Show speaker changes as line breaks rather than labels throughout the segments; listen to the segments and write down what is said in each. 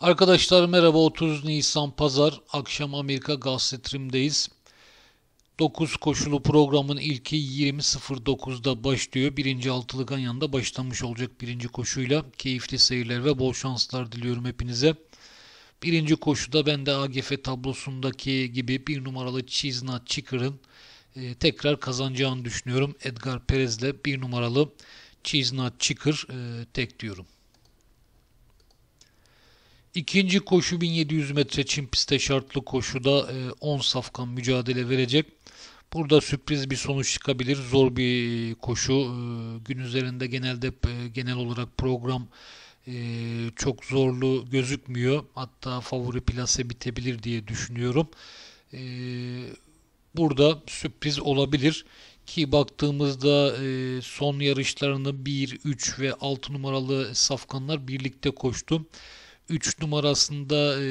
Arkadaşlar merhaba 30 Nisan Pazar akşam Amerika Gazetrim'deyiz. 9 koşulu programın ilki 20.09'da başlıyor. Birinci altılıkan yanında başlamış olacak birinci koşuyla. Keyifli seyirler ve bol şanslar diliyorum hepinize. Birinci koşuda ben de AGF tablosundaki gibi bir numaralı Chisna Chicker'ın e, tekrar kazanacağını düşünüyorum. Edgar Perez'le bir numaralı Chisna Chicker e, tek diyorum. İkinci koşu 1700 metre çim piste şartlı koşuda 10 e, safkan mücadele verecek. Burada sürpriz bir sonuç çıkabilir. Zor bir koşu. E, gün üzerinde genelde e, genel olarak program çok zorlu gözükmüyor. Hatta favori plase bitebilir diye düşünüyorum. Burada sürpriz olabilir ki baktığımızda son yarışlarını 1, 3 ve 6 numaralı safkanlar birlikte koştu. 3 numarasında e,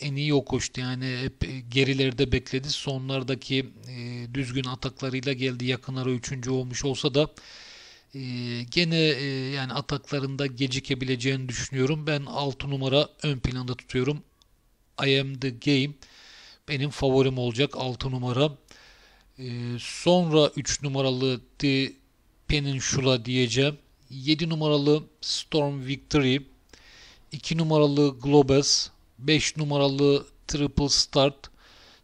en iyi o koştu. Yani hep gerilerde bekledi. Sonlardaki e, düzgün ataklarıyla geldi. Yakınlara 3. olmuş olsa da e, gene e, yani ataklarında gecikebileceğini düşünüyorum. Ben 6 numara ön planda tutuyorum. I am the game benim favorim olacak 6 numara. E, sonra 3 numaralı The Peninshula diyeceğim. 7 numaralı Storm Victory 2 numaralı Globes, 5 numaralı Triple Start,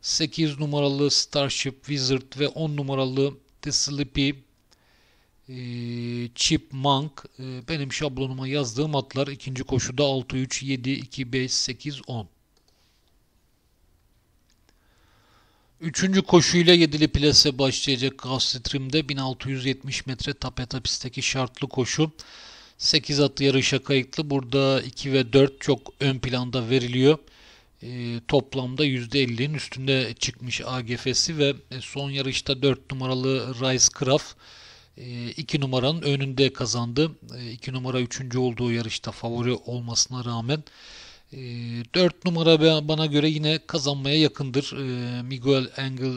8 numaralı Starship Wizard ve 10 numaralı The Sleepy e, Chipmunk e, benim şablonuma yazdığım atlar ikinci koşuda 6 3 7 2 5 8 10. Üçüncü koşuyla yedili plase başlayacak Gulfstream'de 1670 metre tapeta pistteki şartlı koşu. 8 atlı yarışa kayıtlı. Burada 2 ve 4 çok ön planda veriliyor. E, toplamda %50'nin üstünde çıkmış AGF'si ve e, son yarışta 4 numaralı Rice Craft 2 e, numaranın önünde kazandı. 2 e, numara 3. olduğu yarışta favori olmasına rağmen 4 numara bana göre yine kazanmaya yakındır. Miguel Angel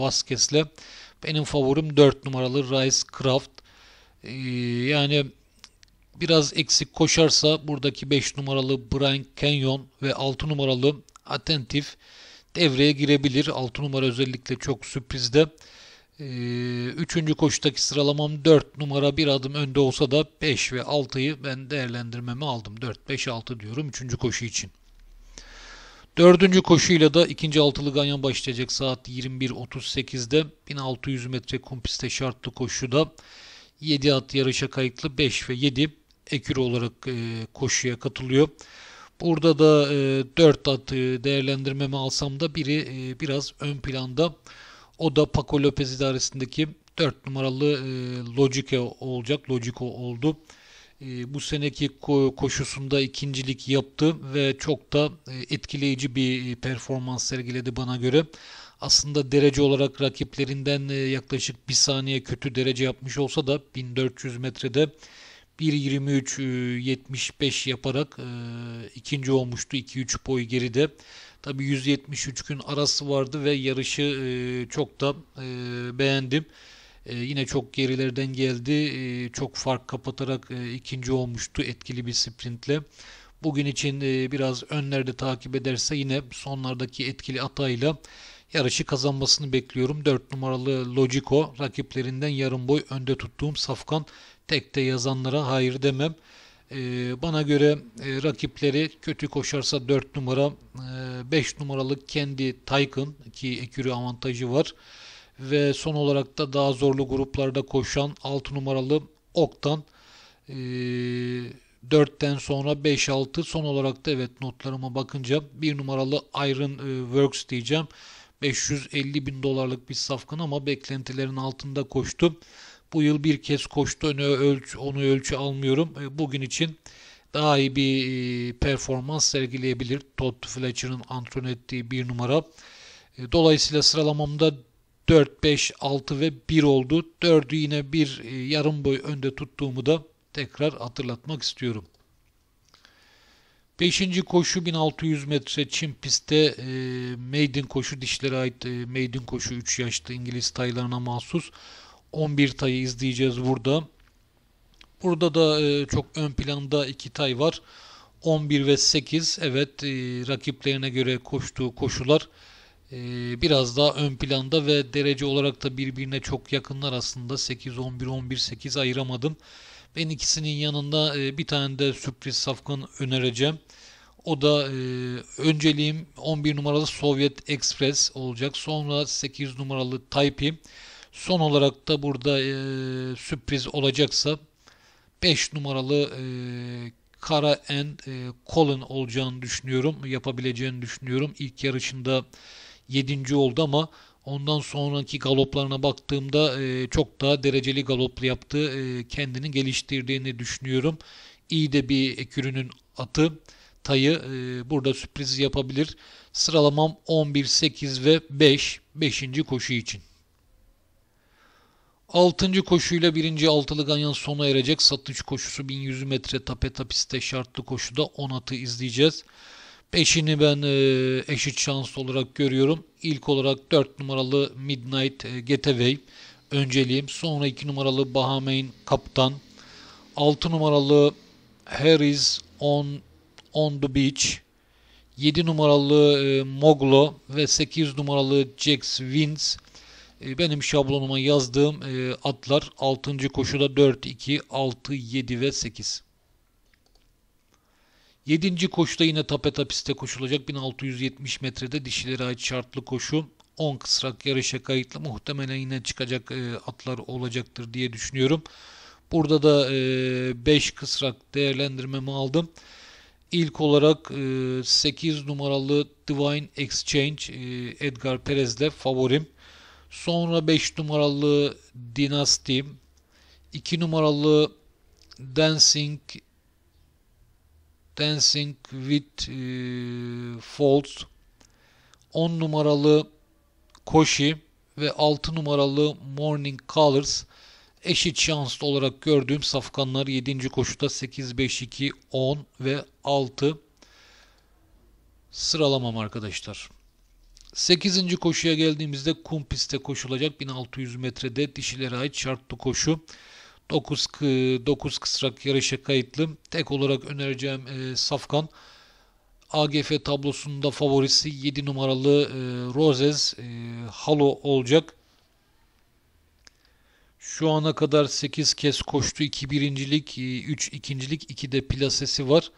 Vasquez'le benim favorim 4 numaralı Rice Craft. Yani biraz eksik koşarsa buradaki 5 numaralı Brian Canyon ve 6 numaralı Attentif devreye girebilir. 6 numara özellikle çok sürprizde. Ee, üçüncü koşudaki sıralamam 4 numara bir adım önde olsa da 5 ve 6'yı ben değerlendirmemi aldım. 4, 5, 6 diyorum üçüncü koşu için. Dördüncü koşuyla da ikinci altılı ganyan başlayacak saat 21.38'de 1600 metre kumpiste şartlı koşuda 7 at yarışa kayıtlı 5 ve 7 ekür olarak e, koşuya katılıyor. Burada da e, 4 at e, değerlendirmeme alsam da biri e, biraz ön planda. O da Paco Lopez idaresindeki 4 numaralı e, Logico olacak. Logico oldu. bu seneki koşusunda ikincilik yaptı ve çok da etkileyici bir performans sergiledi bana göre. Aslında derece olarak rakiplerinden yaklaşık bir saniye kötü derece yapmış olsa da 1400 metrede 1.23.75 e, yaparak e, ikinci olmuştu. 2-3 boy geride. Tabi 173 gün arası vardı ve yarışı e, çok da e, beğendim. E, yine çok gerilerden geldi. E, çok fark kapatarak e, ikinci olmuştu etkili bir sprintle. Bugün için e, biraz önlerde takip ederse yine sonlardaki etkili atayla yarışı kazanmasını bekliyorum. 4 numaralı Logico rakiplerinden yarım boy önde tuttuğum Safkan Tek de yazanlara hayır demem. Ee, bana göre e, rakipleri kötü koşarsa 4 numara, e, 5 numaralık kendi Taykın ki ekürü avantajı var. Ve son olarak da daha zorlu gruplarda koşan 6 numaralı Oktan. E, ee, 4'ten sonra 5-6 son olarak da evet notlarıma bakınca 1 numaralı Iron e, Works diyeceğim. 550 bin dolarlık bir safkan ama beklentilerin altında koştu. Bu yıl bir kez koştu öne ölç, onu ölçü almıyorum. E, bugün için daha iyi bir e, performans sergileyebilir. Todd Fletcher'ın antren ettiği bir numara. E, dolayısıyla sıralamamda 4, 5, 6 ve 1 oldu. 4'ü yine bir yarım boy önde tuttuğumu da tekrar hatırlatmak istiyorum. 5. koşu 1600 metre Çin pistte e, maiden koşu dişlere ait e, maiden koşu 3 yaşlı İngiliz taylarına mahsus. 11 tayı izleyeceğiz burada. Burada da e, çok ön planda iki tay var. 11 ve 8 evet e, rakiplerine göre koştuğu koşular e, biraz daha ön planda ve derece olarak da birbirine çok yakınlar aslında. 8, 11, 11, 8 ayıramadım. Ben ikisinin yanında e, bir tane de sürpriz safkan önereceğim. O da e, önceliğim 11 numaralı Sovyet Express olacak. Sonra 8 numaralı Taipei. Son olarak da burada e, sürpriz olacaksa 5 numaralı e, Kara en e, Colin olacağını düşünüyorum. Yapabileceğini düşünüyorum. İlk yarışında 7. oldu ama ondan sonraki galoplarına baktığımda e, çok daha dereceli galoplu yaptı. E, kendini geliştirdiğini düşünüyorum. İyi de bir ekürünün atı tayı e, burada sürpriz yapabilir. Sıralamam 11, 8 ve 5. 5. koşu için. Altıncı koşuyla birinci altılı ganyan sona erecek. Satış koşusu 1100 metre tapeta pistte şartlı koşuda 10 atı izleyeceğiz. Beşini ben e, eşit şans olarak görüyorum. İlk olarak 4 numaralı Midnight e, Getaway önceliğim. Sonra 2 numaralı Bahamain Kaptan. 6 numaralı Harris on, on the Beach. 7 numaralı e, Moglo ve 8 numaralı Jax Wins. Ee, benim şablonuma yazdığım e, atlar 6. koşuda 4, 2, 6, 7 ve 8. 7. koşuda yine tapeta piste koşulacak 1670 metrede dişilere ait şartlı koşu. 10 kısrak yarışa kayıtlı muhtemelen yine çıkacak e, atlar olacaktır diye düşünüyorum. Burada da 5 e, kısrak değerlendirmemi aldım. İlk olarak 8 numaralı Divine Exchange Edgar Perez de favorim. Sonra 5 numaralı Dynasty, 2 numaralı Dancing Dancing with e, Fault 10 numaralı Koshi ve 6 numaralı Morning Colors eşit şanslı olarak gördüğüm safkanlar 7. koşuda 8, 5, 2, 10 ve 6 sıralamam arkadaşlar. 8. koşuya geldiğimizde kum pistte koşulacak 1600 metrede dişilere ait şartlı koşu. 9, 9 kısrak yarışa kayıtlı. Tek olarak önereceğim e, Safkan. AGF tablosunda favorisi 7 numaralı e, Rozes e, Halo olacak. Şu ana kadar 8 kez koştu. 2 birincilik, 3 e, ikincilik, 2 de plasesi var.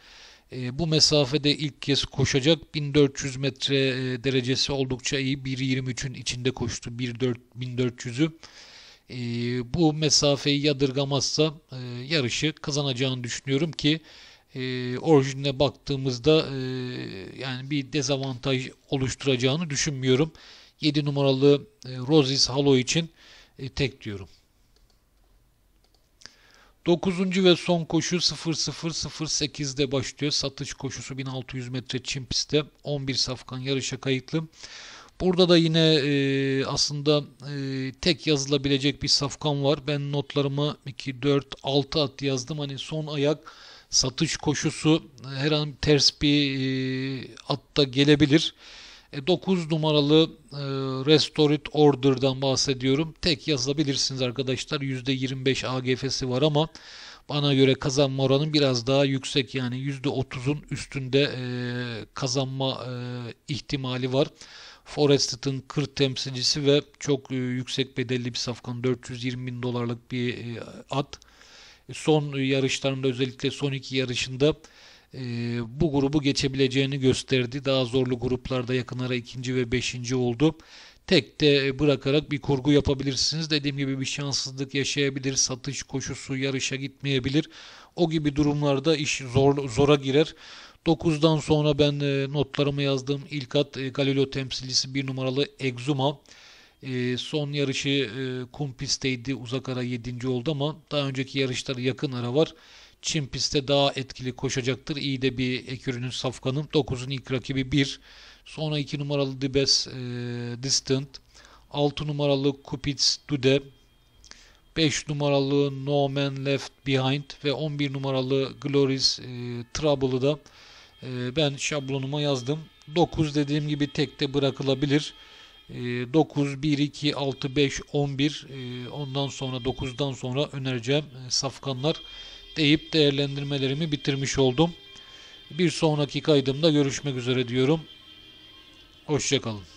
E, bu mesafede ilk kez koşacak 1400 metre e, derecesi oldukça iyi. 1.23'ün içinde koştu 1400'ü. E, ee, bu mesafeyi yadırgamazsa e, yarışı kazanacağını düşünüyorum ki e, orijine baktığımızda e, yani bir dezavantaj oluşturacağını düşünmüyorum. 7 numaralı e, Rosis Halo için e, tek diyorum. Dokuzuncu ve son koşu 00.08'de başlıyor. Satış koşusu 1600 metre çim pistte. 11 safkan yarışa kayıtlı. Burada da yine e, aslında e, tek yazılabilecek bir safkan var. Ben notlarımı 2, 4, 6 at yazdım. Hani son ayak satış koşusu her an ters bir e, atta gelebilir. 9 e, numaralı e, Restored Order'dan bahsediyorum. Tek yazabilirsiniz arkadaşlar. %25 AGF'si var ama bana göre kazanma oranı biraz daha yüksek. Yani %30'un üstünde e, kazanma e, ihtimali var. Forested'ın 40 temsilcisi ve çok yüksek bedelli bir safkan. 420 bin dolarlık bir at. Son yarışlarında özellikle son iki yarışında e, bu grubu geçebileceğini gösterdi. Daha zorlu gruplarda yakın ara ikinci ve beşinci oldu. Tek de bırakarak bir kurgu yapabilirsiniz. Dediğim gibi bir şanssızlık yaşayabilir. Satış koşusu yarışa gitmeyebilir. O gibi durumlarda iş zor, zora girer. 9'dan sonra ben e, notlarımı yazdım. İlk at e, Galileo temsilcisi bir numaralı Exuma. E, son yarışı kum pistteydi. Uzak ara 7. oldu ama daha önceki yarışları yakın ara var. Çin pistte daha etkili koşacaktır. İyi de bir ekürünün ürünün safkanım. 9'un ilk rakibi 1. Sonra 2 numaralı Dibes e, Distant. 6 numaralı Kupitz, Dude. 5 numaralı No Man Left Behind ve 11 numaralı Glories e, Trouble'ı da e, ben şablonuma yazdım. 9 dediğim gibi tekte bırakılabilir. 9, 1, 2, 6, 5, 11 ondan sonra 9'dan sonra önereceğim e, safkanlar deyip değerlendirmelerimi bitirmiş oldum. Bir sonraki kaydımda görüşmek üzere diyorum. Hoşçakalın.